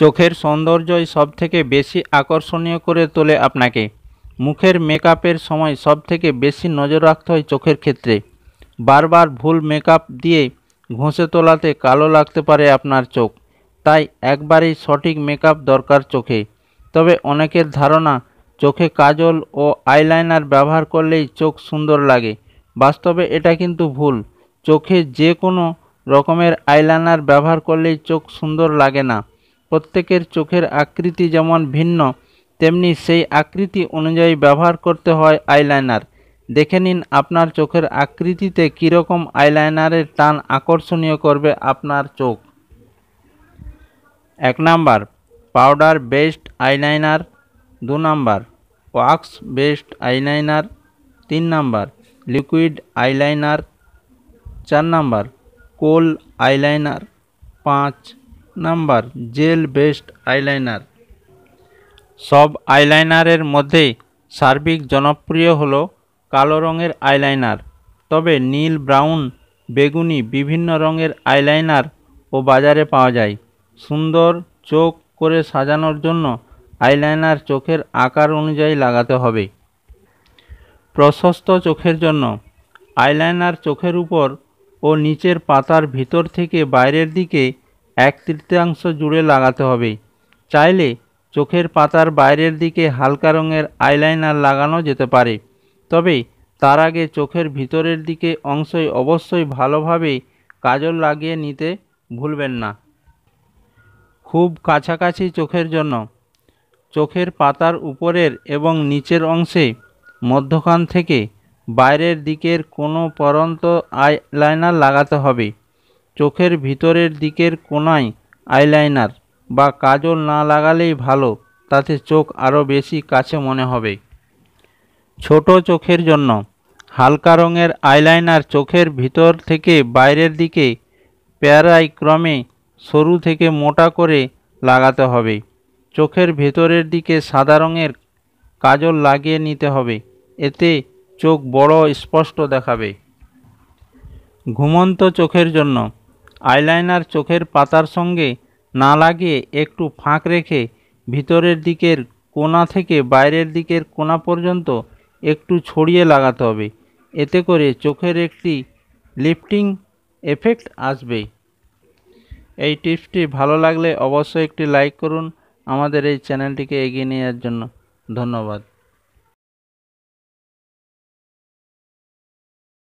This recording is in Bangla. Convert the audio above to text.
চোখের সৌন্দর্যই সবথেকে বেশি আকর্ষণীয় করে তোলে আপনাকে মুখের মেকআপের সময় সবথেকে বেশি নজর রাখতে হয় চোখের ক্ষেত্রে বারবার ভুল মেকআপ দিয়ে ঘষে তোলাতে কালো লাগতে পারে আপনার চোখ তাই একবারেই সঠিক মেকআপ দরকার চোখে তবে অনেকের ধারণা চোখে কাজল ও আইলাইনার ব্যবহার করলেই চোখ সুন্দর লাগে বাস্তবে এটা কিন্তু ভুল চোখে যে কোনো রকমের আইলাইনার ব্যবহার করলেই চোখ সুন্দর লাগে না প্রত্যেকের চোখের আকৃতি যেমন ভিন্ন তেমনি সেই আকৃতি অনুযায়ী ব্যবহার করতে হয় আইলাইনার দেখে নিন আপনার চোখের আকৃতিতে কীরকম আইলাইনারের টান আকর্ষণীয় করবে আপনার চোখ এক নাম্বার পাউডার বেস্ট আইলাইনার দু নাম্বার ওয়াক্স বেস্ট আইলাইনার তিন নাম্বার লিকুইড আইলাইনার চার নাম্বার কোল আইলাইনার পাঁচ নাম্বার জেল বেস্ট আইলাইনার সব আইলাইনারের মধ্যে সার্বিক জনপ্রিয় হলো কালো রঙের আইলাইনার তবে নীল ব্রাউন বেগুনি বিভিন্ন রঙের আইলাইনার ও বাজারে পাওয়া যায় সুন্দর চোখ করে সাজানোর জন্য আইলাইনার চোখের আকার অনুযায়ী লাগাতে হবে প্রশস্ত চোখের জন্য আইলাইনার চোখের উপর ও নিচের পাতার ভিতর থেকে বাইরের দিকে এক তৃতীয়াংশ জুড়ে লাগাতে হবে চাইলে চোখের পাতার বাইরের দিকে হালকা রঙের আইলাইনার লাগানো যেতে পারে তবে তার আগে চোখের ভিতরের দিকে অংশই অবশ্যই ভালোভাবে কাজল লাগিয়ে নিতে ভুলবেন না খুব কাছাকাছি চোখের জন্য চোখের পাতার উপরের এবং নিচের অংশে মধ্যখান থেকে বাইরের দিকের কোনো পরন্ত আইলাইনার লাগাতে হবে চোখের ভিতরের দিকের কোনায় আইলাইনার বা কাজল না লাগালেই ভালো তাতে চোখ আরও বেশি কাছে মনে হবে ছোট চোখের জন্য হালকা রঙের আইলাইনার চোখের ভিতর থেকে বাইরের দিকে প্যারাই ক্রমে সরু থেকে মোটা করে লাগাতে হবে চোখের ভেতরের দিকে সাদা রঙের কাজল লাগিয়ে নিতে হবে এতে চোখ বড় স্পষ্ট দেখাবে ঘুমন্ত চোখের জন্য আইলাইনার চোখের পাতার সঙ্গে না লাগিয়ে একটু ফাঁক রেখে ভিতরের দিকের কোনা থেকে বাইরের দিকের কোনা পর্যন্ত একটু ছড়িয়ে লাগাতে হবে এতে করে চোখের একটি লিফটিং এফেক্ট আসবে এই টিপসটি ভালো লাগলে অবশ্যই একটি লাইক করুন আমাদের এই চ্যানেলটিকে এগিয়ে নেওয়ার জন্য ধন্যবাদ